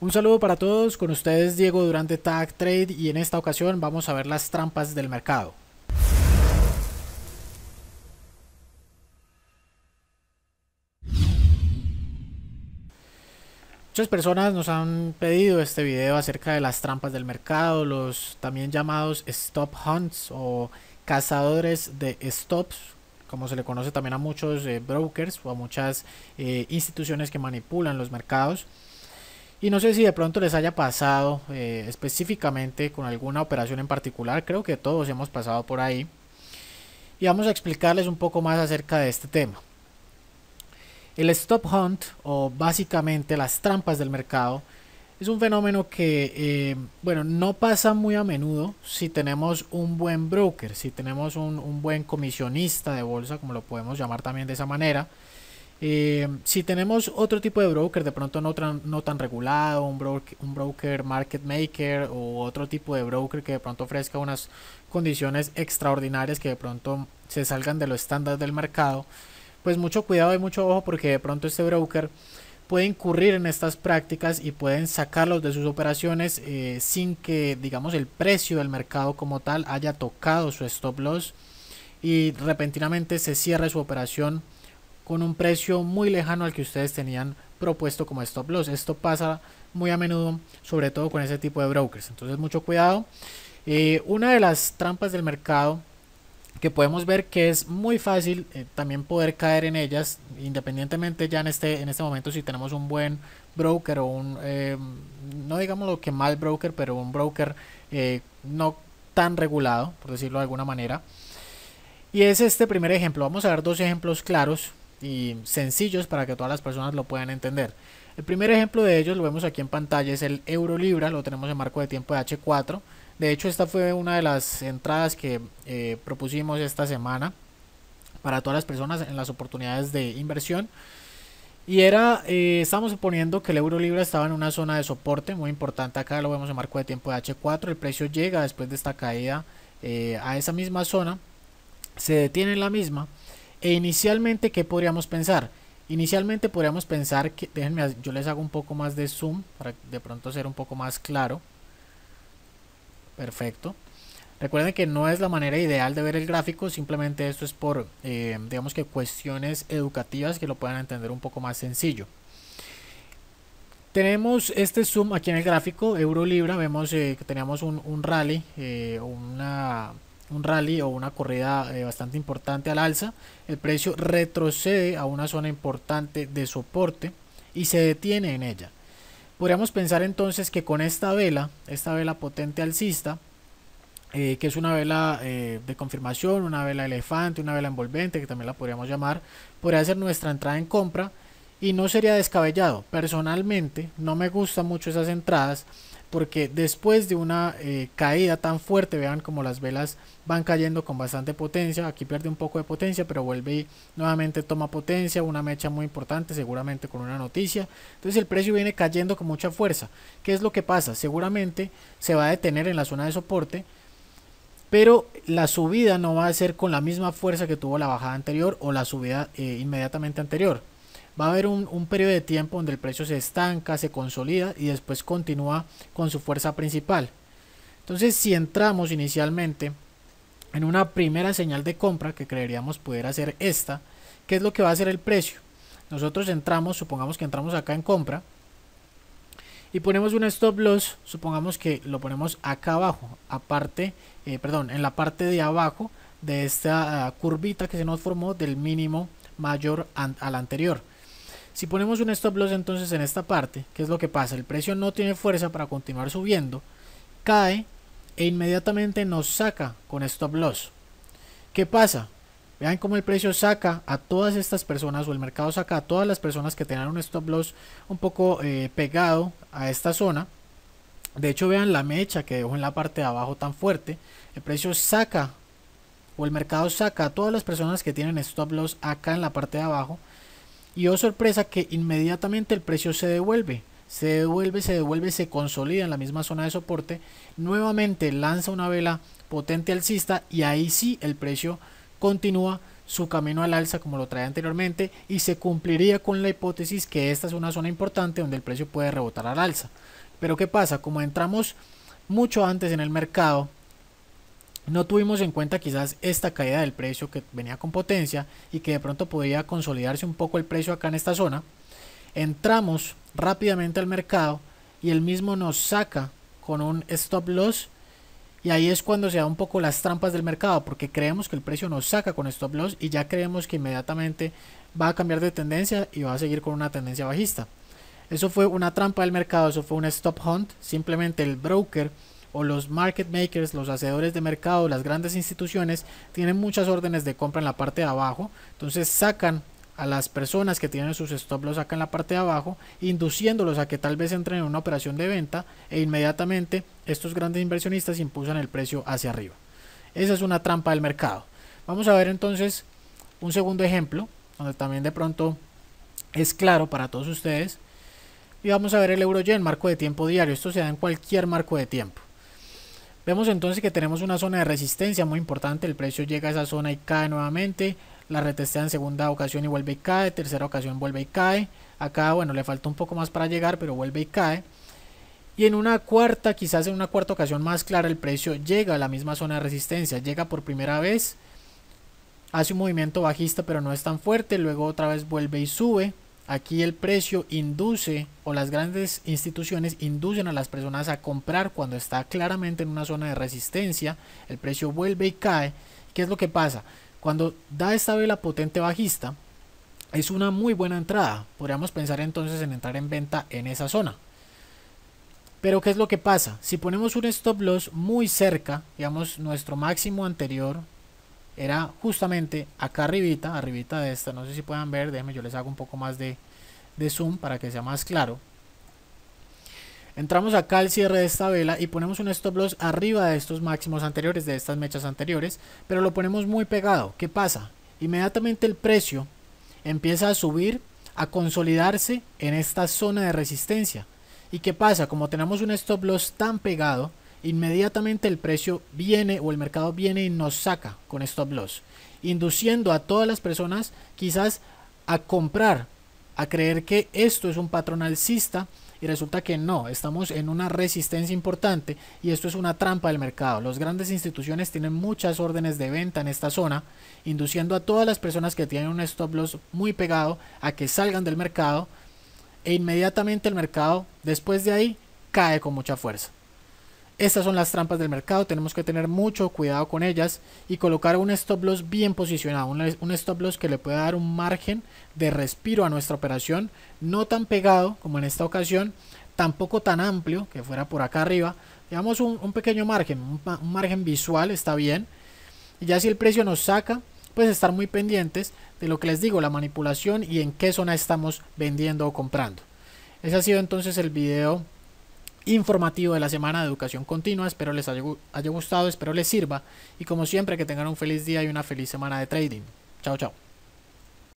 Un saludo para todos, con ustedes Diego durante Tag Trade y en esta ocasión vamos a ver las trampas del mercado. Muchas personas nos han pedido este video acerca de las trampas del mercado, los también llamados stop hunts o cazadores de stops, como se le conoce también a muchos eh, brokers o a muchas eh, instituciones que manipulan los mercados. Y no sé si de pronto les haya pasado eh, específicamente con alguna operación en particular, creo que todos hemos pasado por ahí. Y vamos a explicarles un poco más acerca de este tema. El stop hunt o básicamente las trampas del mercado es un fenómeno que, eh, bueno, no pasa muy a menudo si tenemos un buen broker, si tenemos un buen comisionista de bolsa, como lo podemos llamar también de esa manera eh, si tenemos otro tipo de broker, de pronto no, no tan regulado, un broker, un broker market maker o otro tipo de broker que de pronto ofrezca unas condiciones extraordinarias que de pronto se salgan de los estándares del mercado, pues mucho cuidado y mucho ojo porque de pronto este broker puede incurrir en estas prácticas y pueden sacarlos de sus operaciones eh, sin que digamos el precio del mercado como tal haya tocado su stop loss y repentinamente se cierre su operación con un precio muy lejano al que ustedes tenían propuesto como stop loss. Esto pasa muy a menudo, sobre todo con ese tipo de brokers. Entonces mucho cuidado. Eh, una de las trampas del mercado que podemos ver que es muy fácil eh, también poder caer en ellas, independientemente ya en este, en este momento si tenemos un buen broker o un, eh, no digamos lo que mal broker, pero un broker no tan regulado, por decirlo de alguna manera. Y es este primer ejemplo. Vamos a ver dos ejemplos claros y sencillos para que todas las personas lo puedan entender. El primer ejemplo de ellos lo vemos aquí en pantalla, es el euro libra, lo tenemos en marco de tiempo de H4. De hecho, esta fue una de las entradas que eh, propusimos esta semana para todas las personas en las oportunidades de inversión. Y era, eh, estamos suponiendo que el euro libra estaba en una zona de soporte muy importante. Acá lo vemos en marco de tiempo de H4. El precio llega después de esta caída eh, a esa misma zona. Se detiene en la misma e inicialmente, ¿qué podríamos pensar? Inicialmente podríamos pensar que, déjenme, yo les hago un poco más de zoom para de pronto ser un poco más claro. Perfecto. Recuerden que no es la manera ideal de ver el gráfico, simplemente esto es por, eh, digamos que cuestiones educativas que lo puedan entender un poco más sencillo. Tenemos este zoom aquí en el gráfico, euro libra, vemos eh, que teníamos un, rally, eh, una un rally o una corrida eh, bastante importante al alza, el precio retrocede a una zona importante de soporte y se detiene en ella. Podríamos pensar entonces que con esta vela, esta vela potente alcista, eh, que es una vela eh, de confirmación, una vela elefante, una vela envolvente, que también la podríamos llamar, podría ser nuestra entrada en compra y no sería descabellado. Personalmente no me gustan mucho esas entradas porque después de una eh, caída tan fuerte, vean como las velas van cayendo con bastante potencia, aquí pierde un poco de potencia, pero vuelve y nuevamente toma potencia, una mecha muy importante, seguramente con una noticia, entonces el precio viene cayendo con mucha fuerza, ¿qué es lo que pasa? Seguramente se va a detener en la zona de soporte, pero la subida no va a ser con la misma fuerza que tuvo la bajada anterior o la subida eh, inmediatamente anterior, va a haber un, periodo de tiempo donde el precio se estanca, se consolida y después continúa con su fuerza principal. Entonces si entramos inicialmente en una primera señal de compra que creeríamos pudiera ser esta, ¿qué es lo que va a hacer el precio? Nosotros entramos, supongamos que entramos acá en compra y ponemos un stop loss, supongamos que lo ponemos acá abajo, aparte, eh, perdón, en la parte de abajo de esta ah, curvita que se nos formó del mínimo mayor al anterior. Si ponemos un stop loss entonces en esta parte, ¿qué es lo que pasa? El precio no tiene fuerza para continuar subiendo, cae e inmediatamente nos saca con stop loss. ¿Qué pasa? Vean cómo el precio saca a todas estas personas o el mercado saca a todas las personas que tengan un stop loss un poco eh, pegado a esta zona. De hecho vean la mecha que dejó en la parte de abajo tan fuerte. El precio saca o el mercado saca a todas las personas que tienen stop loss acá en la parte de abajo y oh sorpresa que inmediatamente el precio se devuelve. Se devuelve, se devuelve, se consolida en la misma zona de soporte. Nuevamente lanza una vela potente alcista y ahí sí el precio continúa su camino al alza como lo traía anteriormente y se cumpliría con la hipótesis que esta es una zona importante donde el precio puede rebotar al alza. Pero ¿qué pasa? Como entramos mucho antes en el mercado, no tuvimos en cuenta quizás esta caída del precio que venía con potencia y que de pronto podía consolidarse un poco el precio acá en esta zona. Entramos rápidamente al mercado y el mismo nos saca con un stop loss y ahí es cuando se da un poco las trampas del mercado, porque creemos que el precio nos saca con stop loss y ya creemos que inmediatamente va a cambiar de tendencia y va a seguir con una tendencia bajista. Eso fue una trampa del mercado, eso fue un stop hunt. Simplemente el broker o los market makers, los hacedores de mercado, las grandes instituciones, tienen muchas órdenes de compra en la parte de abajo. Entonces sacan a las personas que tienen sus stop los sacan en la parte de abajo, induciéndolos a que tal vez entren en una operación de venta e inmediatamente estos grandes inversionistas impulsan el precio hacia arriba. Esa es una trampa del mercado. Vamos a ver entonces un segundo ejemplo, donde también de pronto es claro para todos ustedes. Y vamos a ver el euro yen, marco de tiempo diario. Esto se da en cualquier marco de tiempo. Vemos entonces que tenemos una zona de resistencia muy importante, el precio llega a esa zona y cae nuevamente, la retestea en segunda ocasión y vuelve y cae, tercera ocasión vuelve y cae, acá bueno le falta un poco más para llegar pero vuelve y cae. Y en una cuarta, quizás en una cuarta ocasión más clara, el precio llega a la misma zona de resistencia, llega por primera vez, hace un movimiento bajista pero no es tan fuerte, luego otra vez vuelve y sube, Aquí el precio induce o las grandes instituciones inducen a las personas a comprar cuando está claramente en una zona de resistencia, el precio vuelve y cae. ¿Qué es lo que pasa? Cuando da esta vela potente bajista, es una muy buena entrada. Podríamos pensar entonces en entrar en venta en esa zona. Pero ¿qué es lo que pasa? Si ponemos un stop loss muy cerca, digamos nuestro máximo anterior, era justamente acá arribita, arribita de esta, no sé si puedan ver, déjenme yo les hago un poco más de, de zoom para que sea más claro. Entramos acá al cierre de esta vela y ponemos un stop loss arriba de estos máximos anteriores, de estas mechas anteriores, pero lo ponemos muy pegado. ¿Qué pasa? Inmediatamente el precio empieza a subir, a consolidarse en esta zona de resistencia. ¿Y qué pasa? Como tenemos un stop loss tan pegado, inmediatamente el precio viene o el mercado viene y nos saca con stop loss, induciendo a todas las personas quizás a comprar, a creer que esto es un patrón alcista y resulta que no, estamos en una resistencia importante y esto es una trampa del mercado. Las grandes instituciones tienen muchas órdenes de venta en esta zona, induciendo a todas las personas que tienen un stop loss muy pegado a que salgan del mercado e inmediatamente el mercado después de ahí cae con mucha fuerza. Estas son las trampas del mercado, tenemos que tener mucho cuidado con ellas y colocar un stop loss bien posicionado, un stop loss que le pueda dar un margen de respiro a nuestra operación, no tan pegado como en esta ocasión, tampoco tan amplio que fuera por acá arriba, digamos un, pequeño margen, un, margen visual está bien, y ya si el precio nos saca, pues estar muy pendientes de lo que les digo, la manipulación y en qué zona estamos vendiendo o comprando. Ese ha sido entonces el video informativo de la semana de educación continua. Espero les haya gustado, espero les sirva y como siempre que tengan un feliz día y una feliz semana de trading. Chao, chao.